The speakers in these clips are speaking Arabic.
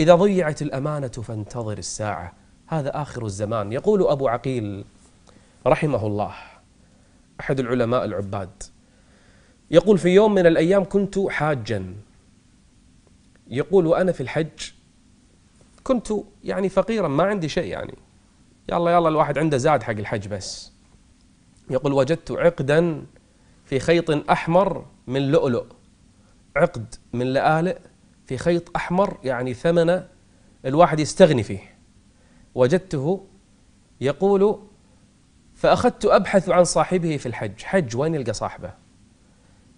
إذا ضيعت الأمانة فانتظر الساعة هذا آخر الزمان يقول أبو عقيل رحمه الله أحد العلماء العباد يقول في يوم من الأيام كنت حاجا يقول وأنا في الحج كنت يعني فقيرا ما عندي شيء يعني يلا يلا الواحد عنده زاد حق الحج بس يقول وجدت عقدا في خيط أحمر من لؤلؤ عقد من لآلئ في خيط أحمر يعني ثمن الواحد يستغني فيه وجدته يقول فأخذت أبحث عن صاحبه في الحج حج وين يلقى صاحبه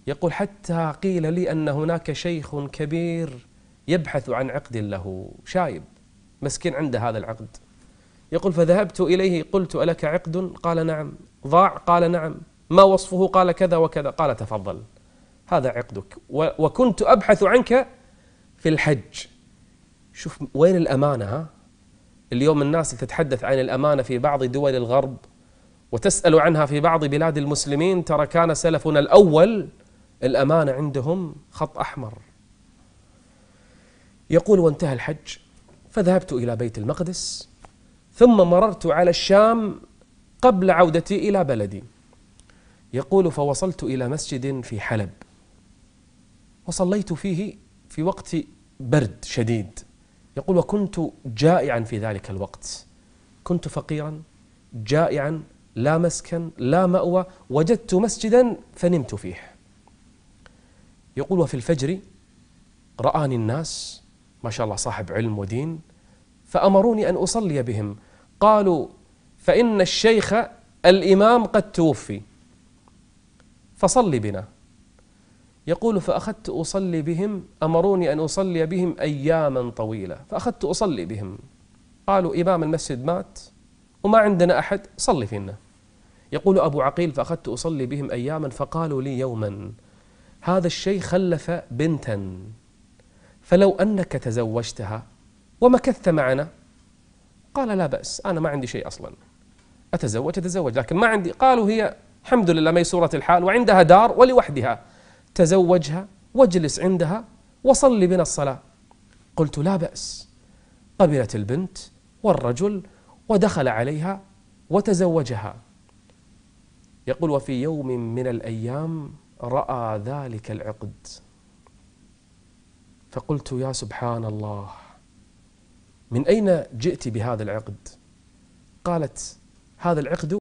يقول حتى قيل لي أن هناك شيخ كبير يبحث عن عقد له شايب مسكين عنده هذا العقد يقول فذهبت إليه قلت ألك عقد قال نعم ضاع قال نعم ما وصفه قال كذا وكذا قال تفضل هذا عقدك وكنت أبحث عنك في الحج شوف وين الأمانة ها؟ اليوم الناس تتحدث عن الأمانة في بعض دول الغرب وتسأل عنها في بعض بلاد المسلمين ترى كان سلفنا الأول الأمانة عندهم خط أحمر يقول وانتهى الحج فذهبت إلى بيت المقدس ثم مررت على الشام قبل عودتي إلى بلدي يقول فوصلت إلى مسجد في حلب وصليت فيه في وقت برد شديد يقول وكنت جائعا في ذلك الوقت كنت فقيرا جائعا لا مسكن لا مأوى وجدت مسجدا فنمت فيه يقول وفي الفجر رآني الناس ما شاء الله صاحب علم ودين فأمروني أن أصلي بهم قالوا فإن الشيخ الإمام قد توفي فصلي بنا يقول فأخذت أصلي بهم أمروني أن أصلي بهم أياما طويلة فأخذت أصلي بهم قالوا إمام المسجد مات وما عندنا أحد صلي فينا يقول أبو عقيل فأخذت أصلي بهم أياما فقالوا لي يوما هذا الشيء خلف بنتا فلو أنك تزوجتها ومكثت معنا قال لا بأس أنا ما عندي شيء أصلا أتزوج أتزوج لكن ما عندي قالوا هي الحمد لله ميسورة الحال وعندها دار ولوحدها تزوجها واجلس عندها وصلي بنا الصلاة قلت لا بأس قبلت البنت والرجل ودخل عليها وتزوجها يقول وفي يوم من الأيام رأى ذلك العقد فقلت يا سبحان الله من أين جئت بهذا العقد قالت هذا العقد